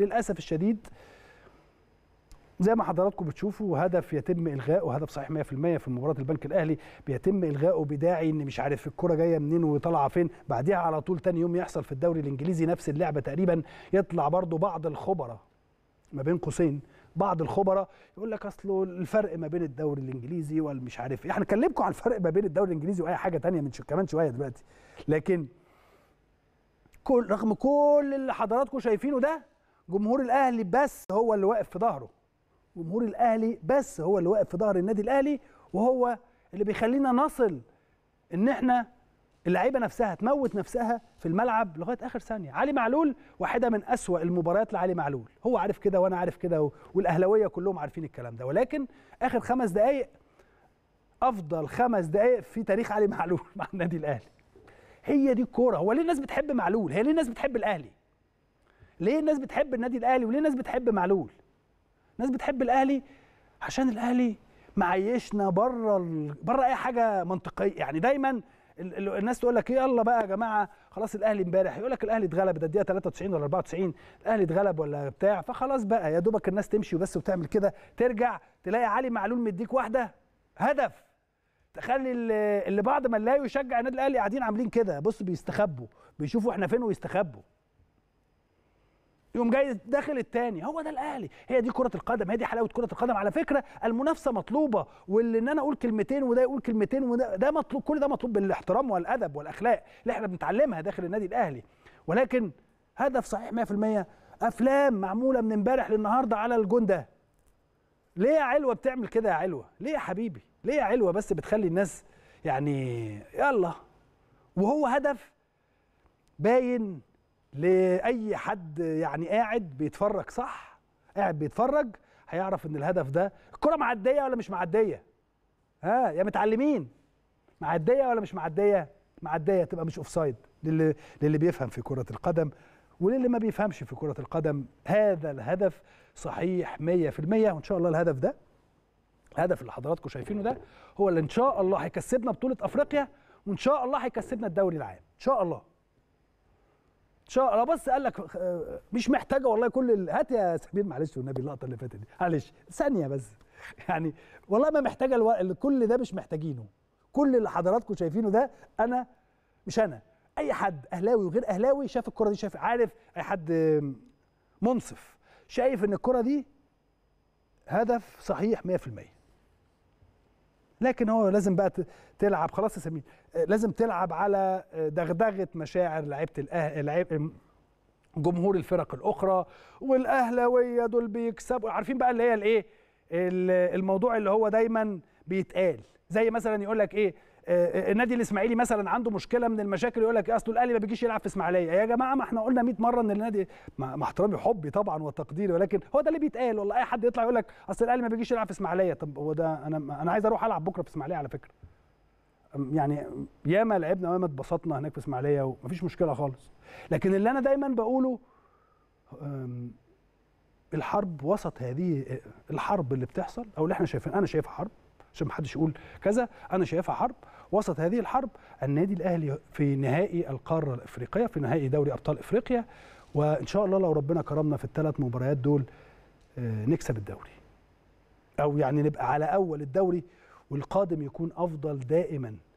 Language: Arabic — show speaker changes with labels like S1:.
S1: للاسف الشديد زي ما حضراتكم بتشوفوا هدف يتم الغائه هدف صحيح 100% في مباراه البنك الاهلي بيتم الغائه بداعي ان مش عارف الكره جايه منين وطالعه فين بعديها على طول تاني يوم يحصل في الدوري الانجليزي نفس اللعبه تقريبا يطلع برضو بعض الخبراء ما بين قوسين بعض الخبراء يقول لك اصله الفرق ما بين الدوري الانجليزي والمش عارف ايه هنكلمكم عن الفرق ما بين الدوري الانجليزي واي حاجه تانية من شو كمان شويه دلوقتي لكن كل رغم كل اللي حضراتكم شايفينه ده جمهور الاهلي بس هو اللي واقف في ظهره جمهور الاهلي بس هو اللي واقف في ظهر النادي الاهلي وهو اللي بيخلينا نصل ان احنا اللعيبه نفسها تموت نفسها في الملعب لغايه اخر ثانيه علي معلول واحده من أسوأ المباريات لعلي معلول هو عارف كده وانا عارف كده والاهلاويه كلهم عارفين الكلام ده ولكن اخر خمس دقائق افضل خمس دقائق في تاريخ علي معلول مع النادي الاهلي هي دي الكوره هو ليه الناس بتحب معلول هي ليه الناس بتحب الاهلي ليه الناس بتحب النادي الاهلي وليه الناس بتحب معلول الناس بتحب الاهلي عشان الاهلي معيشنا بره بره اي حاجه منطقيه يعني دايما الناس تقول لك يلا بقى يا جماعه خلاص الاهلي امبارح يقول لك الاهلي اتغلب ده الدقيقه 93 ولا 94 الاهلي اتغلب ولا بتاع فخلاص بقى يا دوبك الناس تمشي وبس وتعمل كده ترجع تلاقي علي معلول مديك واحده هدف تخلي اللي بعض من لا يشجع النادي الاهلي قاعدين عاملين كده بص بيستخبوا بيشوفوا احنا فين ويستخبوا يقوم جاي داخل الثاني هو ده الاهلي هي دي كره القدم هي دي حلاوه كره القدم على فكره المنافسه مطلوبه واللي ان انا اقول كلمتين وده يقول كلمتين وده ده مطلوب كل ده مطلوب بالاحترام والادب والاخلاق اللي احنا بنتعلمها داخل النادي الاهلي ولكن هدف صحيح 100% افلام معموله من امبارح للنهارده على الجون ده ليه يا علوه بتعمل كده يا علوه ليه يا حبيبي ليه يا علوه بس بتخلي الناس يعني يلا وهو هدف باين لاي حد يعني قاعد بيتفرج صح قاعد بيتفرج هيعرف ان الهدف ده الكره معديه ولا مش معديه ها يا متعلمين معديه ولا مش معديه معديه تبقى مش اوفسايد للي للي بيفهم في كره القدم وللي ما بيفهمش في كره القدم هذا الهدف صحيح 100% وان شاء الله الهدف ده الهدف اللي حضراتكم شايفينه ده هو اللي ان شاء الله هيكسبنا بطوله افريقيا وان شاء الله هيكسبنا الدوري العام ان شاء الله شاء الله بس قال لك آه، مش محتاجه والله كل ال... هات يا سمير معلش والنبي اللقطه اللي فاتت دي معلش ثانيه بس يعني والله ما محتاجه الو... كل ده مش محتاجينه كل اللي حضراتكم شايفينه ده انا مش انا اي حد اهلاوي وغير اهلاوي شاف الكره دي شاف عارف اي حد منصف شايف ان الكره دي هدف صحيح 100% لكن هو لازم بقى تلعب خلاص يا سمير آه، لازم تلعب على آه، دغدغه مشاعر لعيبه الاهلي جمهور الفرق الاخرى والاهلاويه دول بيكسبوا عارفين بقى اللي هي الايه الموضوع اللي هو دايما بيتقال زي مثلا يقول لك ايه آه، آه، النادي الاسماعيلي مثلا عنده مشكله من المشاكل يقول لك اصل الاهلي ما بيجيش يلعب في اسماعيليه يا جماعه ما احنا قلنا 100 مره ان النادي مع احترامي وحبي طبعا وتقديري ولكن هو ده اللي بيتقال والله اي حد يطلع يقول لك اصل الاهلي ما بيجيش يلعب في اسماعيليه طب هو ده انا انا عايز اروح العب بكره في اسماعيليه على فكره يعني ياما لعبنا وياما اتبسطنا هناك في اسماعيليه ومفيش مشكله خالص لكن اللي انا دايما بقوله الحرب وسط هذه آه، الحرب اللي بتحصل او اللي احنا شايفين انا شايفها حرب عشان ما حدش يقول كذا انا شايفها حرب وسط هذه الحرب النادي الاهلي في نهائي القاره الافريقيه في نهائي دوري ابطال افريقيا وان شاء الله لو ربنا كرمنا في الثلاث مباريات دول آه، نكسب الدوري او يعني نبقى على اول الدوري والقادم يكون افضل دائما